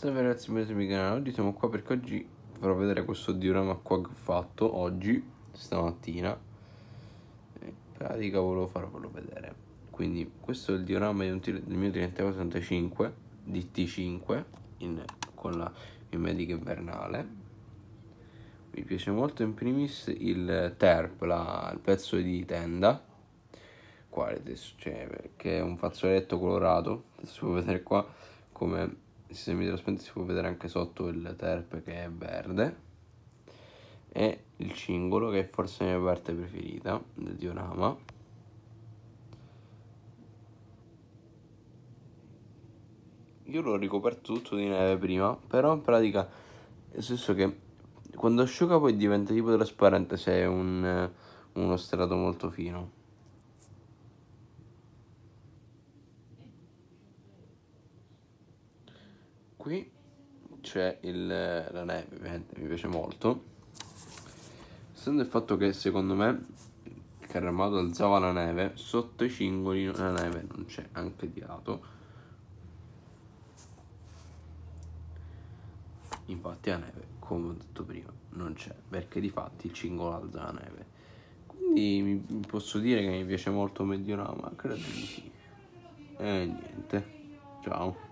Salve ragazzi, benvenuti al mio canale. Oggi siamo qua perché oggi farò vedere questo diorama qua che ho fatto oggi, stamattina. Eh, in pratica volevo farvelo vedere. Quindi questo è il diorama di del mio 3485 DT5 in, con la mimetica invernale. Mi piace molto in primis il terp, la, il pezzo di tenda. Qua adesso c'è, cioè, che è un fazzoletto colorato, adesso vedere qua come il sistema idraspente si può vedere anche sotto il terp che è verde e il cingolo che è forse la mia parte preferita del diorama io l'ho ricoperto tutto di neve prima però in pratica nel senso che quando asciuga poi diventa tipo trasparente se è un, uno strato molto fino qui c'è la neve ovviamente mi piace molto essendo il fatto che secondo me il carro alzava la neve sotto i cingoli la neve non c'è anche di lato infatti la neve come ho detto prima non c'è perché di fatti il cingolo alza la neve quindi posso dire che mi piace molto Mediorama credo di sì e eh, niente ciao